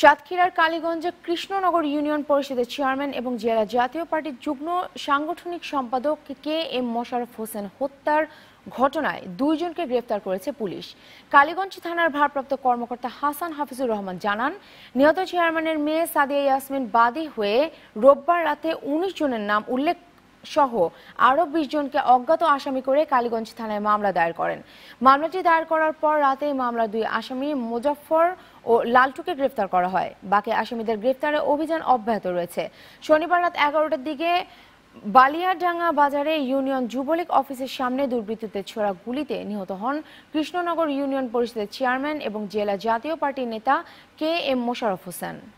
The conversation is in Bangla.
সাতক্ষীরার কালীগঞ্জে কৃষ্ণনগর ইউনিয়ন পরিষদের চেয়ারম্যান এবং জেলা জাতীয় পার্টির যুগ্ম সাংগঠনিক সম্পাদক কে এম মোশারফ হোসেন হত্যার ঘটনায় দুইজনকে গ্রেফতার করেছে পুলিশ কালীগঞ্জ থানার ভারপ্রাপ্ত কর্মকর্তা হাসান হাফিজুর রহমান জানান নিহত চেয়ারম্যানের মেয়ে সাদিয়া ইয়াসমিন বাদী হয়ে রোববার রাতে উনিশ জনের নাম উল্লেখ সহ আরো বিশ জনকে অজ্ঞাত আসামি করে কালীগঞ্জ থানায় মামলা দায়ের করেন মামলাটি দায়ের করার পর রাতে মামলার দুই আসামি মুজাফর ও লালটুকে গ্রেফতার করা হয় বাকি আসামিদের গ্রেফতারে অভিযান অব্যাহত রয়েছে শনিবার রাত এগারোটার দিকে বালিয়াডাঙ্গা বাজারে ইউনিয়ন যুবলীগ অফিসের সামনে দুর্বৃত্তদের ছোড়া গুলিতে নিহত হন কৃষ্ণনগর ইউনিয়ন পরিষদের চেয়ারম্যান এবং জেলা জাতীয় পার্টির নেতা কে এম মোশাররফ হোসেন